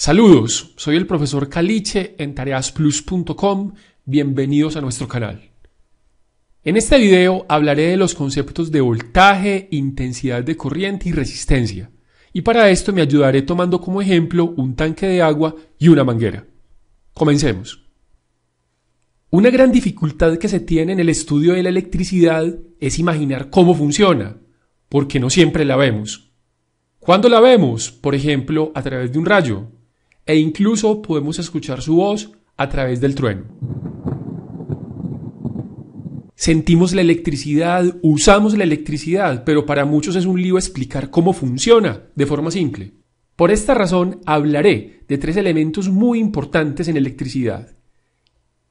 Saludos, soy el profesor Caliche en tareasplus.com. Bienvenidos a nuestro canal. En este video hablaré de los conceptos de voltaje, intensidad de corriente y resistencia. Y para esto me ayudaré tomando como ejemplo un tanque de agua y una manguera. Comencemos. Una gran dificultad que se tiene en el estudio de la electricidad es imaginar cómo funciona, porque no siempre la vemos. Cuando la vemos? Por ejemplo, a través de un rayo, e incluso podemos escuchar su voz a través del trueno. Sentimos la electricidad, usamos la electricidad, pero para muchos es un lío explicar cómo funciona de forma simple. Por esta razón hablaré de tres elementos muy importantes en electricidad.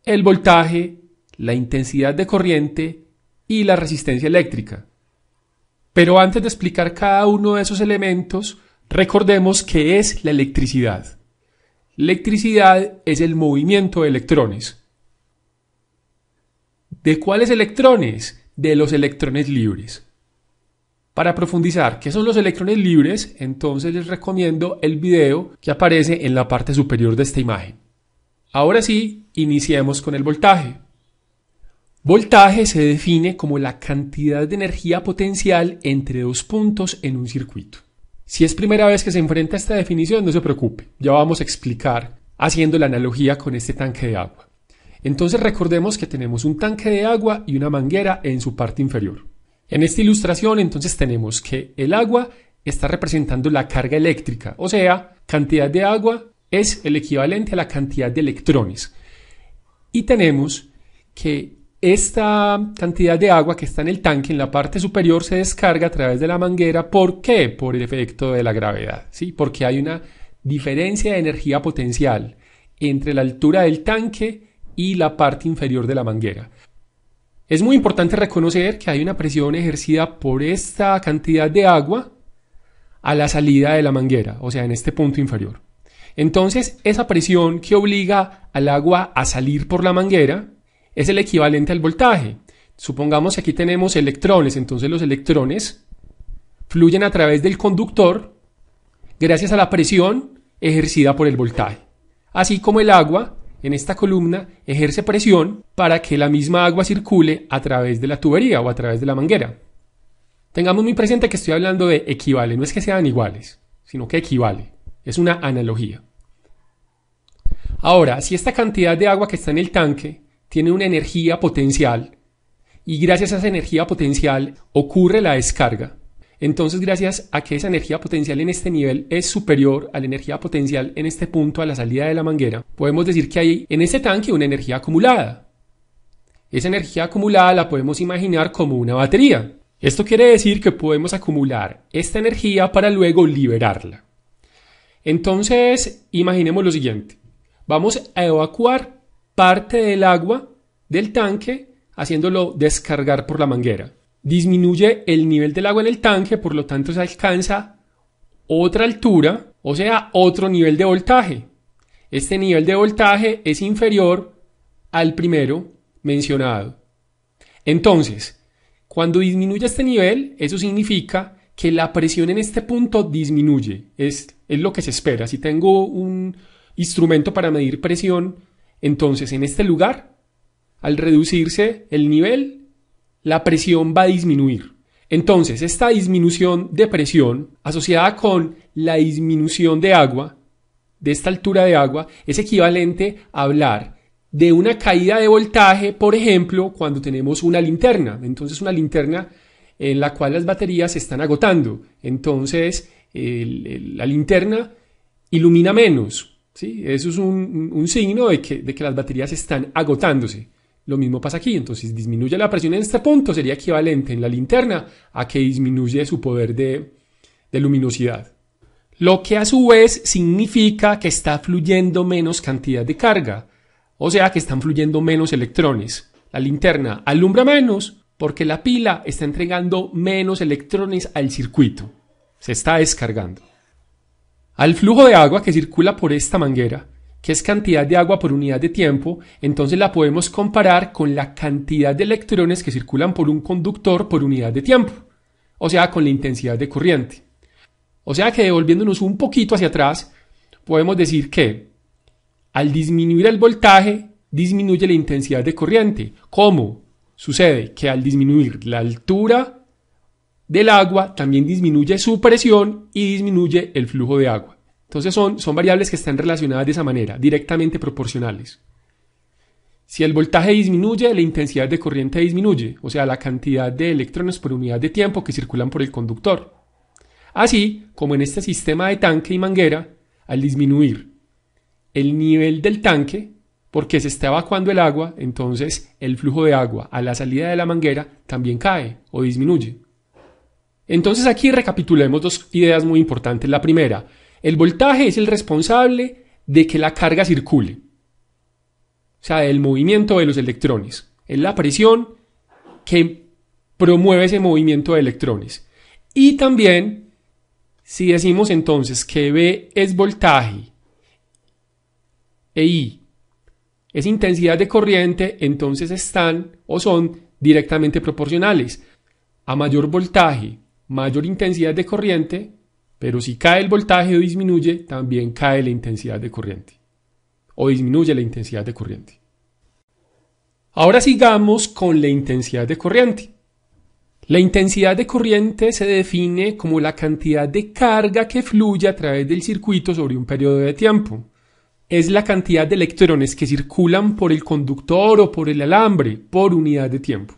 El voltaje, la intensidad de corriente y la resistencia eléctrica. Pero antes de explicar cada uno de esos elementos, recordemos qué es la electricidad. Electricidad es el movimiento de electrones. ¿De cuáles electrones? De los electrones libres. Para profundizar qué son los electrones libres, entonces les recomiendo el video que aparece en la parte superior de esta imagen. Ahora sí, iniciemos con el voltaje. Voltaje se define como la cantidad de energía potencial entre dos puntos en un circuito. Si es primera vez que se enfrenta a esta definición, no se preocupe, ya vamos a explicar haciendo la analogía con este tanque de agua. Entonces recordemos que tenemos un tanque de agua y una manguera en su parte inferior. En esta ilustración entonces tenemos que el agua está representando la carga eléctrica, o sea, cantidad de agua es el equivalente a la cantidad de electrones. Y tenemos que esta cantidad de agua que está en el tanque, en la parte superior, se descarga a través de la manguera. ¿Por qué? Por el efecto de la gravedad, ¿sí? Porque hay una diferencia de energía potencial entre la altura del tanque y la parte inferior de la manguera. Es muy importante reconocer que hay una presión ejercida por esta cantidad de agua a la salida de la manguera, o sea, en este punto inferior. Entonces, esa presión que obliga al agua a salir por la manguera es el equivalente al voltaje. Supongamos que aquí tenemos electrones, entonces los electrones fluyen a través del conductor gracias a la presión ejercida por el voltaje. Así como el agua en esta columna ejerce presión para que la misma agua circule a través de la tubería o a través de la manguera. Tengamos muy presente que estoy hablando de equivale, no es que sean iguales, sino que equivale, es una analogía. Ahora, si esta cantidad de agua que está en el tanque tiene una energía potencial y gracias a esa energía potencial ocurre la descarga. Entonces, gracias a que esa energía potencial en este nivel es superior a la energía potencial en este punto a la salida de la manguera, podemos decir que hay en este tanque una energía acumulada. Esa energía acumulada la podemos imaginar como una batería. Esto quiere decir que podemos acumular esta energía para luego liberarla. Entonces, imaginemos lo siguiente. Vamos a evacuar parte del agua del tanque haciéndolo descargar por la manguera. Disminuye el nivel del agua en el tanque, por lo tanto se alcanza otra altura, o sea, otro nivel de voltaje. Este nivel de voltaje es inferior al primero mencionado. Entonces, cuando disminuye este nivel, eso significa que la presión en este punto disminuye. Es, lo que se espera. Si tengo un instrumento para medir presión, entonces, en este lugar, al reducirse el nivel, la presión va a disminuir. Entonces, esta disminución de presión asociada con la disminución de agua, de esta altura de agua, es equivalente a hablar de una caída de voltaje, por ejemplo, cuando tenemos una linterna. Entonces, una linterna en la cual las baterías se están agotando. Entonces, la linterna ilumina menos, eso es un, signo de que, las baterías están agotándose. Lo mismo pasa aquí, entonces disminuye la presión en este punto, sería equivalente en la linterna a que disminuye su poder de luminosidad. Lo que a su vez significa que está fluyendo menos cantidad de carga, o sea que están fluyendo menos electrones. La linterna alumbra menos porque la pila está entregando menos electrones al circuito, se está descargando. Al flujo de agua que circula por esta manguera, que es cantidad de agua por unidad de tiempo, entonces la podemos comparar con la cantidad de electrones que circulan por un conductor por unidad de tiempo, o sea, con la intensidad de corriente. O sea que devolviéndonos un poquito hacia atrás, podemos decir que al disminuir el voltaje, disminuye la intensidad de corriente. ¿Cómo? Sucede que al disminuir la altura del agua también disminuye su presión y disminuye el flujo de agua. Entonces son, variables que están relacionadas de esa manera, directamente proporcionales. Si el voltaje disminuye, la intensidad de corriente disminuye, o sea, la cantidad de electrones por unidad de tiempo que circulan por el conductor. Así como en este sistema de tanque y manguera, al disminuir el nivel del tanque, porque se está evacuando el agua, entonces el flujo de agua a la salida de la manguera también cae o disminuye. Entonces aquí recapitulemos dos ideas muy importantes. La primera, el voltaje es el responsable de que la carga circule, o sea, el movimiento de los electrones. Es la presión que promueve ese movimiento de electrones. Y también, si decimos entonces que B es voltaje e I es intensidad de corriente, entonces están o son directamente proporcionales. A mayor voltaje mayor intensidad de corriente, pero si cae el voltaje o disminuye, también cae la intensidad de corriente o disminuye la intensidad de corriente. Ahora sigamos con la intensidad de corriente. La intensidad de corriente se define como la cantidad de carga que fluye a través del circuito sobre un periodo de tiempo. Es la cantidad de electrones que circulan por el conductor o por el alambre por unidad de tiempo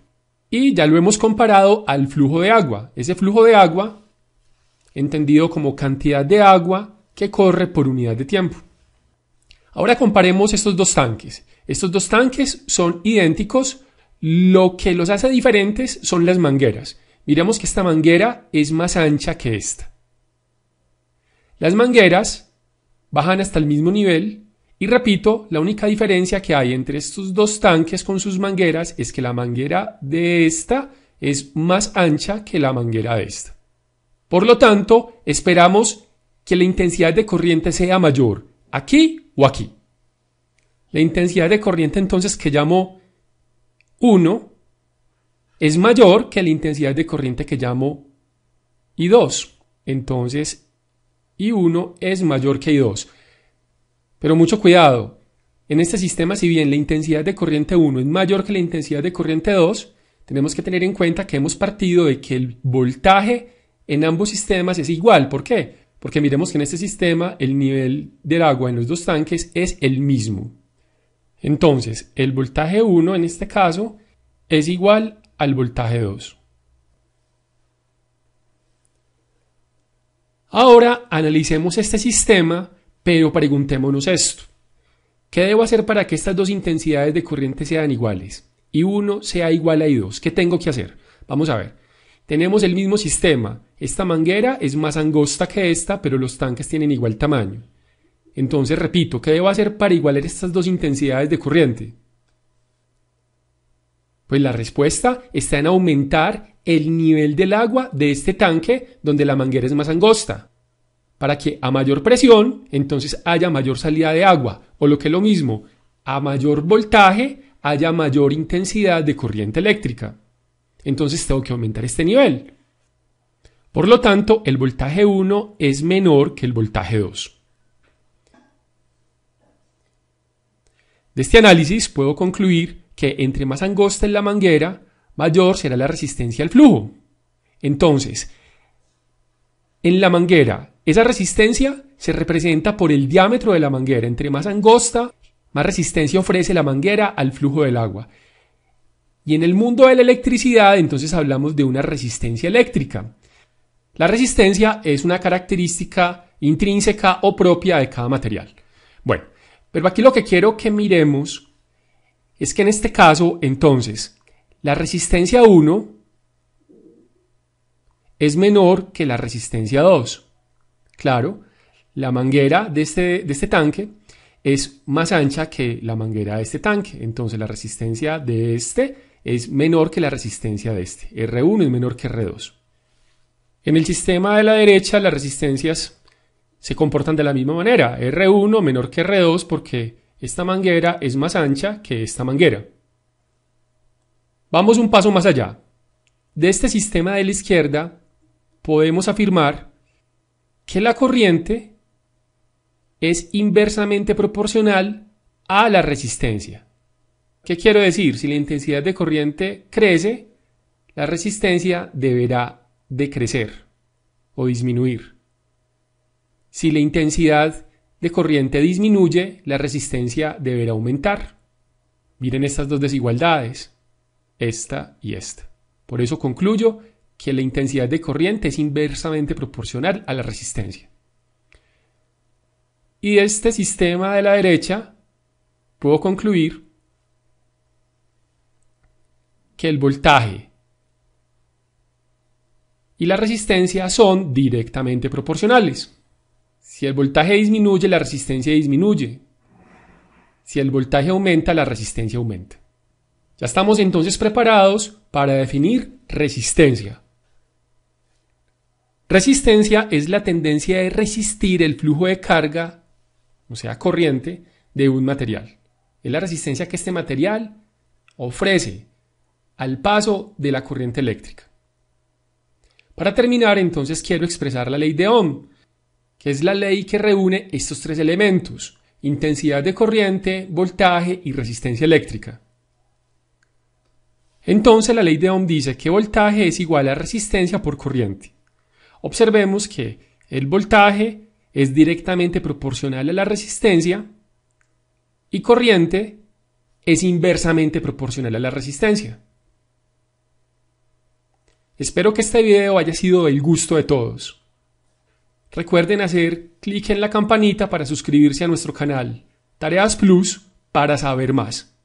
y ya lo hemos comparado al flujo de agua. Ese flujo de agua, entendido como cantidad de agua que corre por unidad de tiempo. Ahora comparemos estos dos tanques. Estos dos tanques son idénticos, lo que los hace diferentes son las mangueras. Miremos que esta manguera es más ancha que esta. Las mangueras bajan hasta el mismo nivel y repito, la única diferencia que hay entre estos dos tanques con sus mangueras es que la manguera de esta es más ancha que la manguera de esta. Por lo tanto, esperamos que la intensidad de corriente sea mayor aquí o aquí. La intensidad de corriente entonces que llamo 1 es mayor que la intensidad de corriente que llamo I2. Entonces, I1 es mayor que I2. Pero mucho cuidado. En este sistema, si bien la intensidad de corriente 1 es mayor que la intensidad de corriente 2, tenemos que tener en cuenta que hemos partido de que el voltaje en ambos sistemas es igual. ¿Por qué? Porque miremos que en este sistema el nivel del agua en los dos tanques es el mismo. Entonces, el voltaje 1 en este caso es igual al voltaje 2. Ahora analicemos este sistema pero preguntémonos esto. ¿Qué debo hacer para que estas dos intensidades de corriente sean iguales? Y uno sea igual a I2. ¿Qué tengo que hacer? Vamos a ver. Tenemos el mismo sistema. Esta manguera es más angosta que esta, pero los tanques tienen igual tamaño. Entonces, repito, ¿qué debo hacer para igualar estas dos intensidades de corriente? Pues la respuesta está en aumentar el nivel del agua de este tanque donde la manguera es más angosta para que a mayor presión entonces haya mayor salida de agua o lo que es lo mismo, a mayor voltaje haya mayor intensidad de corriente eléctrica. Entonces tengo que aumentar este nivel. Por lo tanto, el voltaje 1 es menor que el voltaje 2. De este análisis puedo concluir que entre más angosta es la manguera, mayor será la resistencia al flujo. Entonces, en la manguera esa resistencia se representa por el diámetro de la manguera. Entre más angosta, más resistencia ofrece la manguera al flujo del agua. Y en el mundo de la electricidad, entonces hablamos de una resistencia eléctrica. La resistencia es una característica intrínseca o propia de cada material. Bueno, pero aquí lo que quiero que miremos es que en este caso, entonces, la resistencia 1 es menor que la resistencia 2 claro, la manguera de este, este tanque es más ancha que la manguera de este tanque. Entonces la resistencia de este es menor que la resistencia de este. R1 es menor que R2. En el sistema de la derecha las resistencias se comportan de la misma manera. R1 menor que R2 porque esta manguera es más ancha que esta manguera. Vamos un paso más allá. De este sistema de la izquierda podemos afirmar que la corriente es inversamente proporcional a la resistencia. ¿Qué quiero decir? Si la intensidad de corriente crece, la resistencia deberá decrecer o disminuir. Si la intensidad de corriente disminuye, la resistencia deberá aumentar. Miren estas dos desigualdades, esta y esta. Por eso concluyo que la intensidad de corriente es inversamente proporcional a la resistencia. Y de este sistema de la derecha puedo concluir que el voltaje y la resistencia son directamente proporcionales. Si el voltaje disminuye, la resistencia disminuye. Si el voltaje aumenta, la resistencia aumenta. Ya estamos entonces preparados para definir resistencia. Resistencia es la tendencia de resistir el flujo de carga, o sea, corriente, de un material. Es la resistencia que este material ofrece al paso de la corriente eléctrica. Para terminar, entonces quiero expresar la ley de Ohm, que es la ley que reúne estos tres elementos, intensidad de corriente, voltaje y resistencia eléctrica. Entonces la ley de Ohm dice que voltaje es igual a resistencia por corriente observemos que el voltaje es directamente proporcional a la resistencia y corriente es inversamente proporcional a la resistencia. Espero que este video haya sido del gusto de todos. Recuerden hacer clic en la campanita para suscribirse a nuestro canal Tareas Plus para saber más.